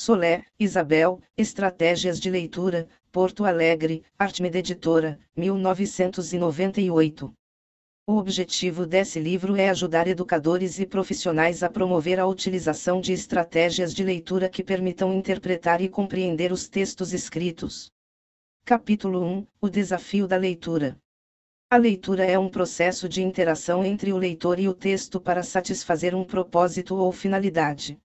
Solé, Isabel, Estratégias de Leitura, Porto Alegre, Artmed Editora, 1998. O objetivo desse livro é ajudar educadores e profissionais a promover a utilização de estratégias de leitura que permitam interpretar e compreender os textos escritos. Capítulo 1 O desafio da leitura. A leitura é um processo de interação entre o leitor e o texto para satisfazer um propósito ou finalidade.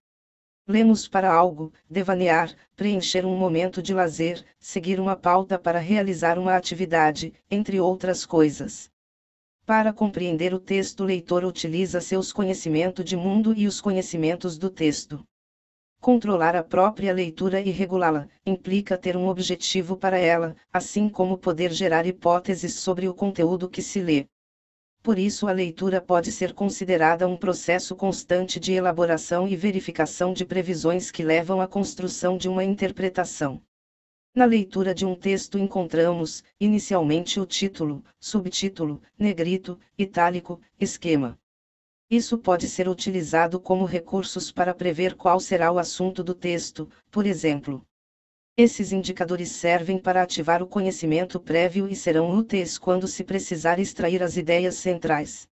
Lemos para algo, devanear, preencher um momento de lazer, seguir uma pauta para realizar uma atividade, entre outras coisas. Para compreender o texto, o leitor utiliza seus conhecimentos de mundo e os conhecimentos do texto. Controlar a própria leitura e regulá-la implica ter um objetivo para ela, assim como poder gerar hipóteses sobre o conteúdo que se lê por isso a leitura pode ser considerada um processo constante de elaboração e verificação de previsões que levam à construção de uma interpretação. Na leitura de um texto encontramos, inicialmente, o título, subtítulo, negrito, itálico, esquema. Isso pode ser utilizado como recursos para prever qual será o assunto do texto, por exemplo. Esses indicadores servem para ativar o conhecimento prévio e serão úteis quando se precisar extrair as ideias centrais.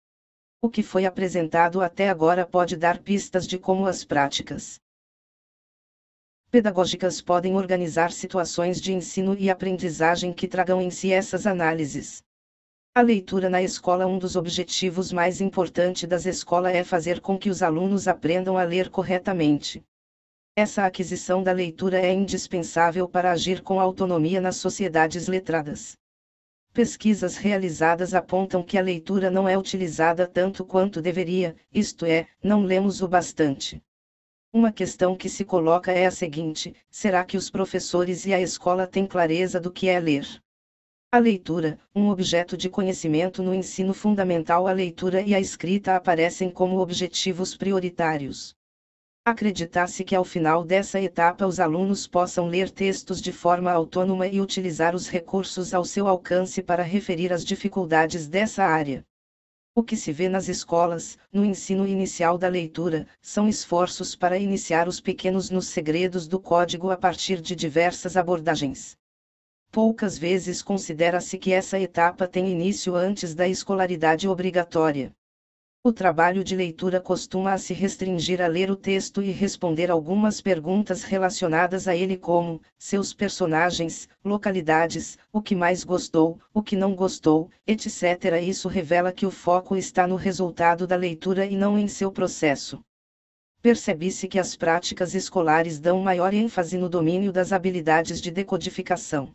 O que foi apresentado até agora pode dar pistas de como as práticas pedagógicas podem organizar situações de ensino e aprendizagem que tragam em si essas análises. A leitura na escola Um dos objetivos mais importantes das escolas é fazer com que os alunos aprendam a ler corretamente. Essa aquisição da leitura é indispensável para agir com autonomia nas sociedades letradas. Pesquisas realizadas apontam que a leitura não é utilizada tanto quanto deveria, isto é, não lemos o bastante. Uma questão que se coloca é a seguinte: será que os professores e a escola têm clareza do que é ler? A leitura, um objeto de conhecimento no ensino fundamental, a leitura e a escrita aparecem como objetivos prioritários. Acreditasse que ao final dessa etapa os alunos possam ler textos de forma autônoma e utilizar os recursos ao seu alcance para referir as dificuldades dessa área. O que se vê nas escolas, no ensino inicial da leitura, são esforços para iniciar os pequenos nos segredos do código a partir de diversas abordagens. Poucas vezes considera-se que essa etapa tem início antes da escolaridade obrigatória. O trabalho de leitura costuma se restringir a ler o texto e responder algumas perguntas relacionadas a ele, como seus personagens, localidades, o que mais gostou, o que não gostou, etc. Isso revela que o foco está no resultado da leitura e não em seu processo. Percebi-se que as práticas escolares dão maior ênfase no domínio das habilidades de decodificação.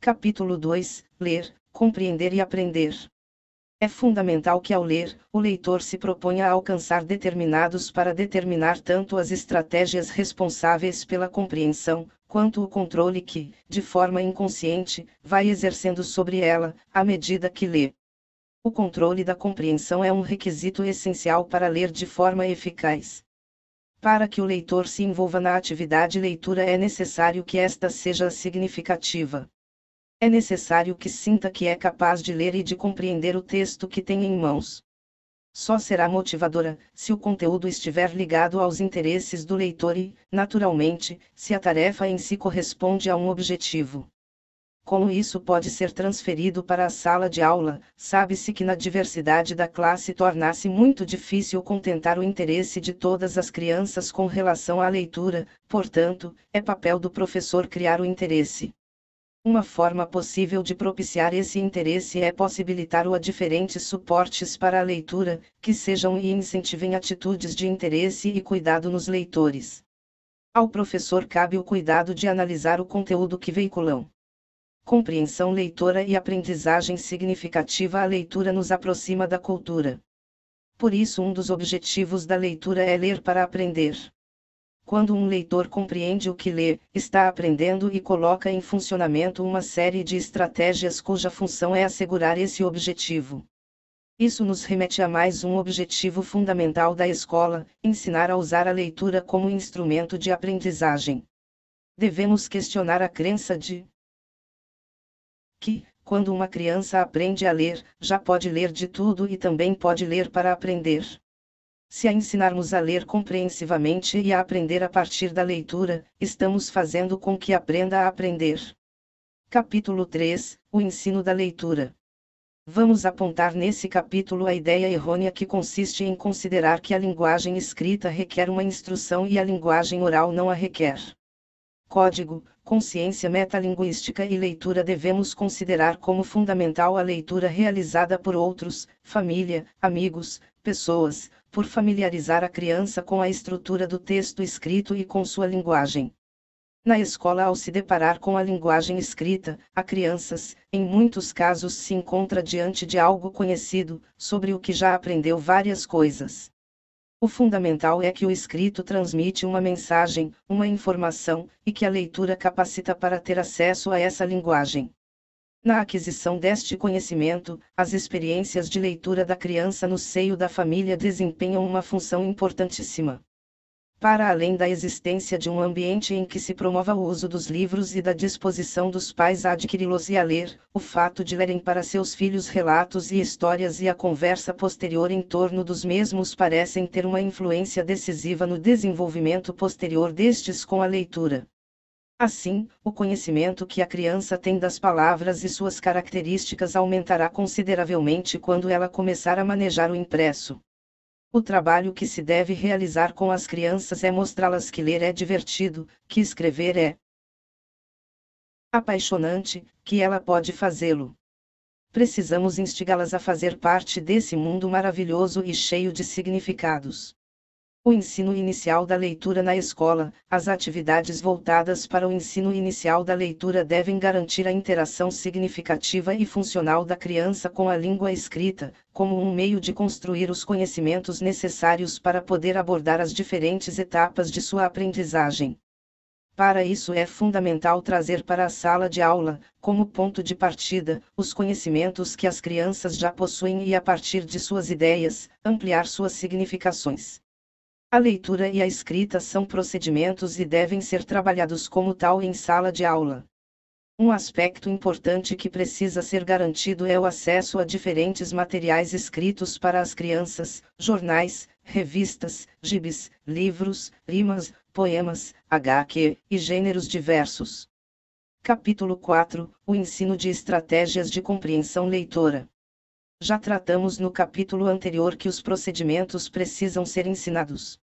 Capítulo 2 Ler, Compreender e Aprender é fundamental que ao ler, o leitor se proponha a alcançar determinados para determinar tanto as estratégias responsáveis pela compreensão, quanto o controle que, de forma inconsciente, vai exercendo sobre ela, à medida que lê. O controle da compreensão é um requisito essencial para ler de forma eficaz. Para que o leitor se envolva na atividade leitura é necessário que esta seja significativa é necessário que sinta que é capaz de ler e de compreender o texto que tem em mãos. Só será motivadora se o conteúdo estiver ligado aos interesses do leitor e, naturalmente, se a tarefa em si corresponde a um objetivo. Como isso pode ser transferido para a sala de aula, sabe-se que na diversidade da classe torna-se muito difícil contentar o interesse de todas as crianças com relação à leitura, portanto, é papel do professor criar o interesse. Uma forma possível de propiciar esse interesse é possibilitar-o a diferentes suportes para a leitura, que sejam e incentivem atitudes de interesse e cuidado nos leitores. Ao professor cabe o cuidado de analisar o conteúdo que veiculam. Compreensão leitora e aprendizagem significativa A leitura nos aproxima da cultura. Por isso, um dos objetivos da leitura é ler para aprender. Quando um leitor compreende o que lê, está aprendendo e coloca em funcionamento uma série de estratégias cuja função é assegurar esse objetivo. Isso nos remete a mais um objetivo fundamental da escola: ensinar a usar a leitura como instrumento de aprendizagem. Devemos questionar a crença de que, quando uma criança aprende a ler, já pode ler de tudo e também pode ler para aprender. Se a ensinarmos a ler compreensivamente e a aprender a partir da leitura, estamos fazendo com que aprenda a aprender. Capítulo 3 O ensino da leitura. Vamos apontar nesse capítulo a ideia errônea que consiste em considerar que a linguagem escrita requer uma instrução e a linguagem oral não a requer. Código, consciência metalinguística e leitura devemos considerar como fundamental a leitura realizada por outros, família, amigos, pessoas, por familiarizar a criança com a estrutura do texto escrito e com sua linguagem. Na escola, ao se deparar com a linguagem escrita, a crianças, em muitos casos, se encontra diante de algo conhecido, sobre o que já aprendeu várias coisas. O fundamental é que o escrito transmite uma mensagem, uma informação, e que a leitura capacita para ter acesso a essa linguagem. Na aquisição deste conhecimento, as experiências de leitura da criança no seio da família desempenham uma função importantíssima. Para além da existência de um ambiente em que se promova o uso dos livros e da disposição dos pais a adquiri-los e a ler, o fato de lerem para seus filhos relatos e histórias e a conversa posterior em torno dos mesmos parecem ter uma influência decisiva no desenvolvimento posterior destes com a leitura. Assim, o conhecimento que a criança tem das palavras e suas características aumentará consideravelmente quando ela começar a manejar o impresso. O trabalho que se deve realizar com as crianças é mostrá-las que ler é divertido, que escrever é apaixonante, que ela pode fazê-lo. Precisamos instigá-las a fazer parte desse mundo maravilhoso e cheio de significados. O ensino inicial da leitura na escola, as atividades voltadas para o ensino inicial da leitura devem garantir a interação significativa e funcional da criança com a língua escrita, como um meio de construir os conhecimentos necessários para poder abordar as diferentes etapas de sua aprendizagem. Para isso é fundamental trazer para a sala de aula, como ponto de partida, os conhecimentos que as crianças já possuem e, a partir de suas ideias, ampliar suas significações. A leitura e a escrita são procedimentos e devem ser trabalhados como tal em sala de aula. Um aspecto importante que precisa ser garantido é o acesso a diferentes materiais escritos para as crianças, jornais, revistas, gibis, livros, rimas, poemas, HQ e gêneros diversos. Capítulo 4 O ensino de estratégias de compreensão leitora. Já tratamos no capítulo anterior que os procedimentos precisam ser ensinados.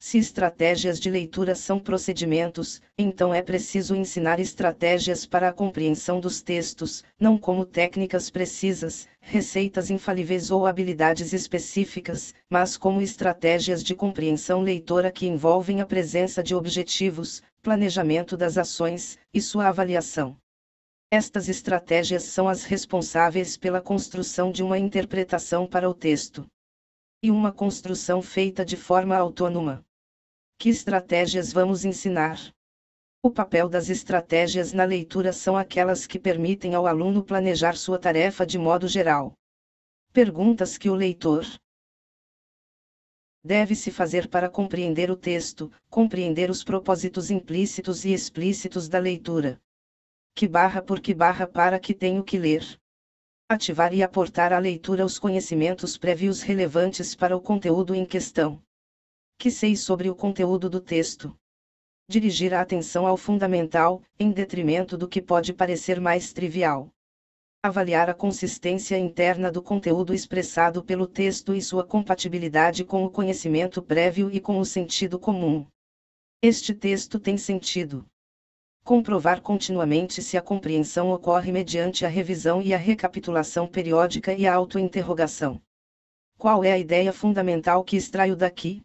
Se estratégias de leitura são procedimentos, então é preciso ensinar estratégias para a compreensão dos textos, não como técnicas precisas, receitas infalíveis ou habilidades específicas, mas como estratégias de compreensão leitora que envolvem a presença de objetivos, planejamento das ações e sua avaliação. Estas estratégias são as responsáveis pela construção de uma interpretação para o texto e uma construção feita de forma autônoma. Que estratégias vamos ensinar? O papel das estratégias na leitura são aquelas que permitem ao aluno planejar sua tarefa de modo geral. Perguntas que o leitor deve-se fazer para compreender o texto, compreender os propósitos implícitos e explícitos da leitura. Que barra por que barra para que tenho que ler? ativar e aportar à leitura os conhecimentos prévios relevantes para o conteúdo em questão. Que sei sobre o conteúdo do texto. Dirigir a atenção ao fundamental, em detrimento do que pode parecer mais trivial. Avaliar a consistência interna do conteúdo expressado pelo texto e sua compatibilidade com o conhecimento prévio e com o sentido comum. Este texto tem sentido comprovar continuamente se a compreensão ocorre mediante a revisão e a recapitulação periódica e a autointerrogação. Qual é a ideia fundamental que extraio daqui?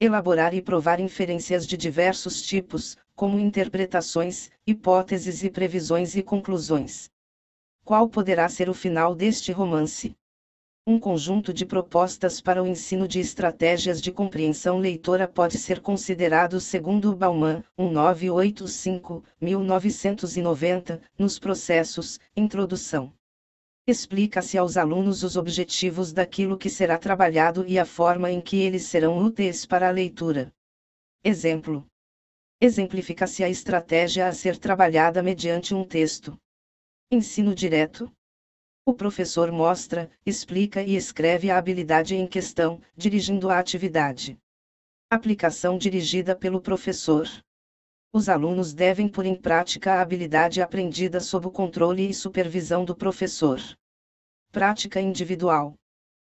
Elaborar e provar inferências de diversos tipos, como interpretações, hipóteses e previsões e conclusões. Qual poderá ser o final deste romance? Um conjunto de propostas para o ensino de estratégias de compreensão leitora pode ser considerado, segundo Bauman, 1985-1990, nos processos Introdução. Explica-se aos alunos os objetivos daquilo que será trabalhado e a forma em que eles serão úteis para a leitura. Exemplo. Exemplifica-se a estratégia a ser trabalhada mediante um texto. Ensino direto, o professor mostra, explica e escreve a habilidade em questão, dirigindo a atividade. Aplicação dirigida pelo professor. Os alunos devem pôr em prática a habilidade aprendida sob o controle e supervisão do professor. Prática individual.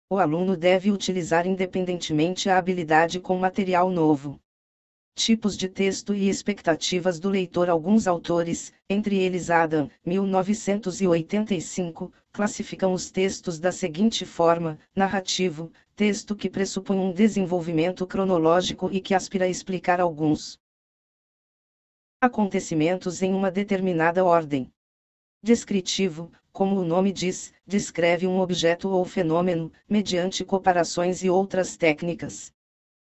O aluno deve utilizar independentemente a habilidade com material novo tipos de texto e expectativas do leitor. Alguns autores, entre eles Adam, 1985, classificam os textos da seguinte forma: narrativo, texto que pressupõe um desenvolvimento cronológico e que aspira a explicar alguns acontecimentos em uma determinada ordem. Descritivo, como o nome diz, descreve um objeto ou fenômeno, mediante comparações e outras técnicas.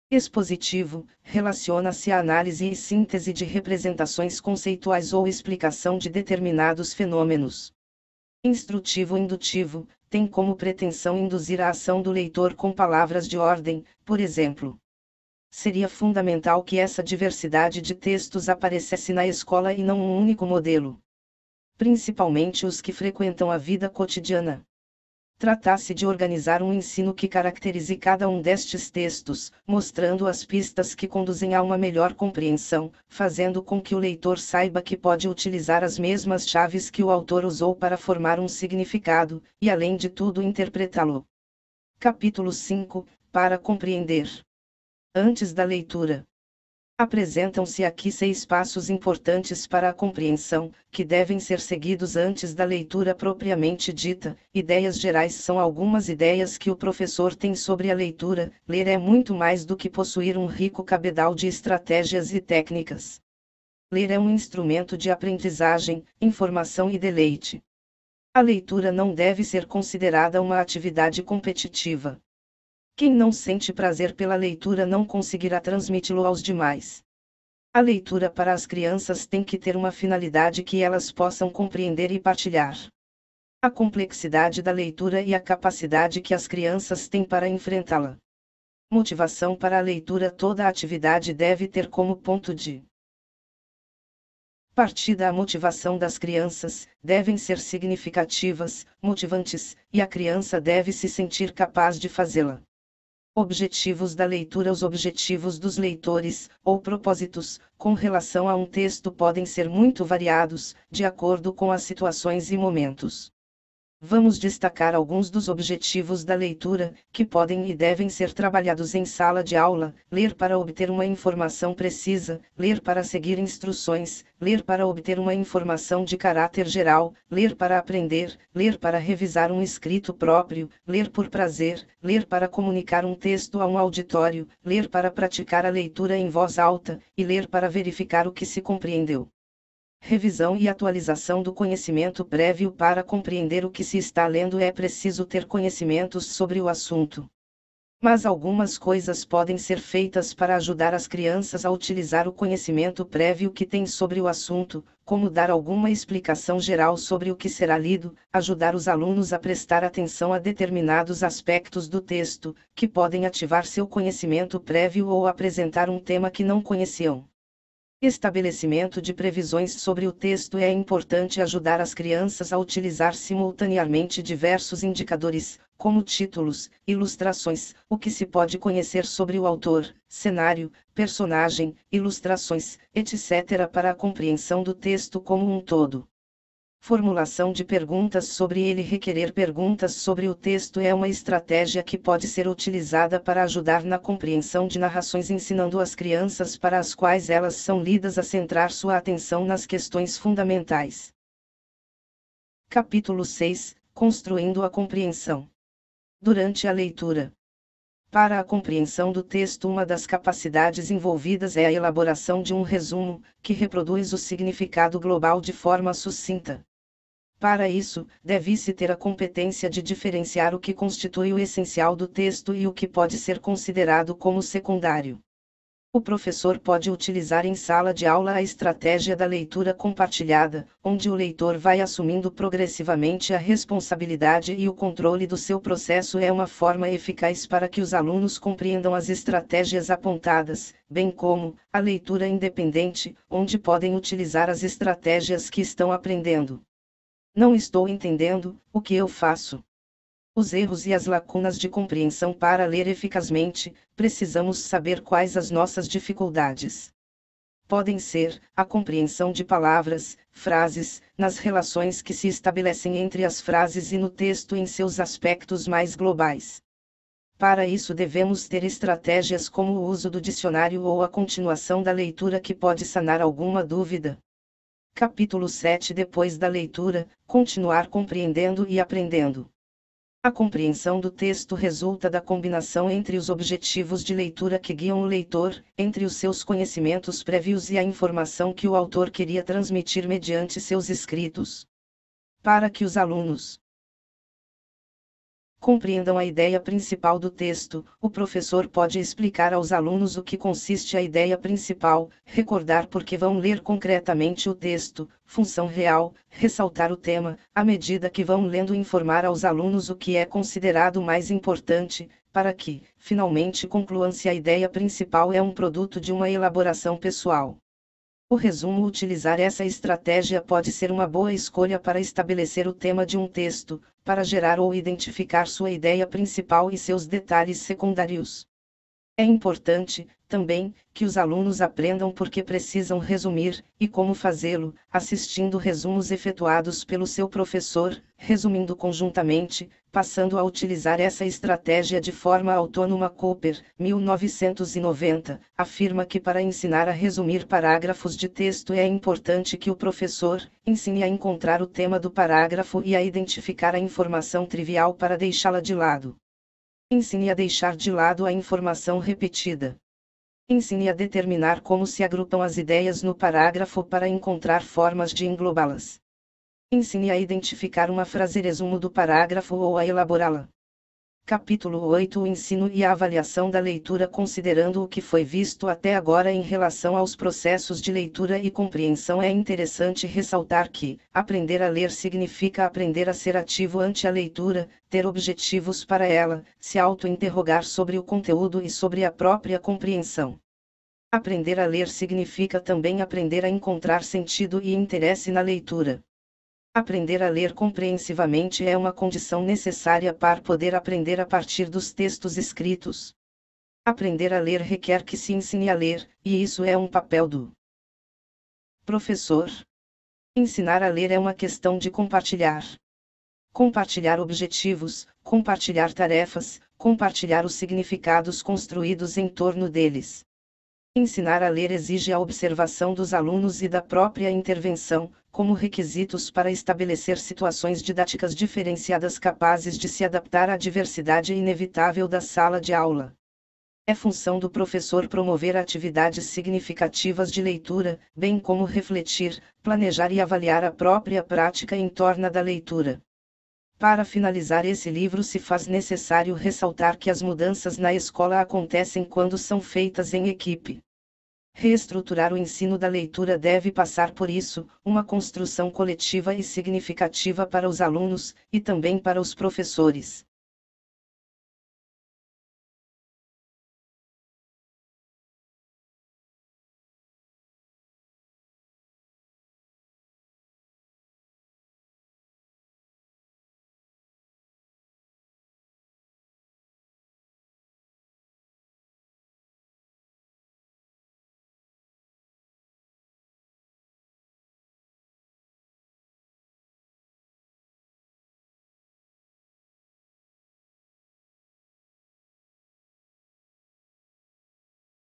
Expositivo, relaciona-se à análise e síntese de representações conceituais ou explicação de determinados fenômenos. Instrutivo-indutivo, tem como pretensão induzir a ação do leitor com palavras de ordem, por exemplo. Seria fundamental que essa diversidade de textos aparecesse na escola e não um único modelo. Principalmente os que frequentam a vida cotidiana tratasse de organizar um ensino que caracterize cada um destes textos, mostrando as pistas que conduzem a uma melhor compreensão, fazendo com que o leitor saiba que pode utilizar as mesmas chaves que o autor usou para formar um significado, e além de tudo interpretá-lo. Capítulo 5 Para compreender. Antes da leitura. Apresentam-se aqui seis passos importantes para a compreensão, que devem ser seguidos antes da leitura propriamente dita. Ideias gerais são algumas ideias que o professor tem sobre a leitura. Ler é muito mais do que possuir um rico cabedal de estratégias e técnicas. Ler é um instrumento de aprendizagem, informação e deleite. A leitura não deve ser considerada uma atividade competitiva. Quem não sente prazer pela leitura não conseguirá transmiti-lo aos demais. A leitura para as crianças tem que ter uma finalidade que elas possam compreender e partilhar. A complexidade da leitura e a capacidade que as crianças têm para enfrentá-la. Motivação para a leitura Toda a atividade deve ter como ponto de partida a motivação das crianças, devem ser significativas, motivantes, e a criança deve se sentir capaz de fazê-la objetivos da leitura Os objetivos dos leitores, ou propósitos, com relação a um texto podem ser muito variados, de acordo com as situações e momentos. Vamos destacar alguns dos objetivos da leitura, que podem e devem ser trabalhados em sala de aula: ler para obter uma informação precisa, ler para seguir instruções, ler para obter uma informação de caráter geral, ler para aprender, ler para revisar um escrito próprio, ler por prazer, ler para comunicar um texto a um auditório, ler para praticar a leitura em voz alta, e ler para verificar o que se compreendeu revisão e atualização do conhecimento prévio para compreender o que se está lendo é preciso ter conhecimentos sobre o assunto. Mas algumas coisas podem ser feitas para ajudar as crianças a utilizar o conhecimento prévio que têm sobre o assunto, como dar alguma explicação geral sobre o que será lido, ajudar os alunos a prestar atenção a determinados aspectos do texto, que podem ativar seu conhecimento prévio ou apresentar um tema que não conheciam. Estabelecimento de previsões sobre o texto é importante ajudar as crianças a utilizar simultaneamente diversos indicadores, como títulos, ilustrações, o que se pode conhecer sobre o autor, cenário, personagem, ilustrações, etc., para a compreensão do texto como um todo. Formulação de perguntas sobre ele requerer perguntas sobre o texto é uma estratégia que pode ser utilizada para ajudar na compreensão de narrações, ensinando as crianças para as quais elas são lidas a centrar sua atenção nas questões fundamentais. Capítulo 6 Construindo a compreensão. Durante a leitura, para a compreensão do texto, uma das capacidades envolvidas é a elaboração de um resumo, que reproduz o significado global de forma sucinta. Para isso, deve-se ter a competência de diferenciar o que constitui o essencial do texto e o que pode ser considerado como secundário. O professor pode utilizar em sala de aula a estratégia da leitura compartilhada, onde o leitor vai assumindo progressivamente a responsabilidade e o controle do seu processo é uma forma eficaz para que os alunos compreendam as estratégias apontadas, bem como a leitura independente, onde podem utilizar as estratégias que estão aprendendo. Não estou entendendo o que eu faço os erros e as lacunas de compreensão para ler eficazmente, precisamos saber quais as nossas dificuldades. Podem ser a compreensão de palavras, frases, nas relações que se estabelecem entre as frases e no texto em seus aspectos mais globais. Para isso devemos ter estratégias como o uso do dicionário ou a continuação da leitura que pode sanar alguma dúvida. Capítulo 7 Depois da leitura, continuar compreendendo e aprendendo. A compreensão do texto resulta da combinação entre os objetivos de leitura que guiam o leitor, entre os seus conhecimentos prévios e a informação que o autor queria transmitir mediante seus escritos. Para que os alunos Compreendam a ideia principal do texto, o professor pode explicar aos alunos o que consiste a ideia principal, recordar porque vão ler concretamente o texto, função real, ressaltar o tema, à medida que vão lendo informar aos alunos o que é considerado mais importante, para que, finalmente concluam se a ideia principal é um produto de uma elaboração pessoal. O resumo utilizar essa estratégia pode ser uma boa escolha para estabelecer o tema de um texto, para gerar ou identificar sua ideia principal e seus detalhes secundários. É importante, também, que os alunos aprendam porque precisam resumir, e como fazê-lo, assistindo resumos efetuados pelo seu professor, resumindo conjuntamente, passando a utilizar essa estratégia de forma autônoma. Cooper, 1990, afirma que para ensinar a resumir parágrafos de texto é importante que o professor ensine a encontrar o tema do parágrafo e a identificar a informação trivial para deixá-la de lado. Ensine a deixar de lado a informação repetida. Ensine a determinar como se agrupam as ideias no parágrafo para encontrar formas de englobá-las. Ensine a identificar uma frase resumo do parágrafo ou a elaborá-la. Capítulo 8 O ensino e a avaliação da leitura Considerando o que foi visto até agora em relação aos processos de leitura e compreensão, é interessante ressaltar que aprender a ler significa aprender a ser ativo ante a leitura, ter objetivos para ela, se auto-interrogar sobre o conteúdo e sobre a própria compreensão. Aprender a ler significa também aprender a encontrar sentido e interesse na leitura. Aprender a ler compreensivamente é uma condição necessária para poder aprender a partir dos textos escritos. Aprender a ler requer que se ensine a ler, e isso é um papel do professor. Ensinar a ler é uma questão de compartilhar. Compartilhar objetivos, compartilhar tarefas, compartilhar os significados construídos em torno deles. Ensinar a ler exige a observação dos alunos e da própria intervenção, como requisitos para estabelecer situações didáticas diferenciadas capazes de se adaptar à diversidade inevitável da sala de aula. É função do professor promover atividades significativas de leitura, bem como refletir, planejar e avaliar a própria prática em torno da leitura. Para finalizar esse livro, se faz necessário ressaltar que as mudanças na escola acontecem quando são feitas em equipe. Reestruturar o ensino da leitura deve passar por isso, uma construção coletiva e significativa para os alunos, e também para os professores.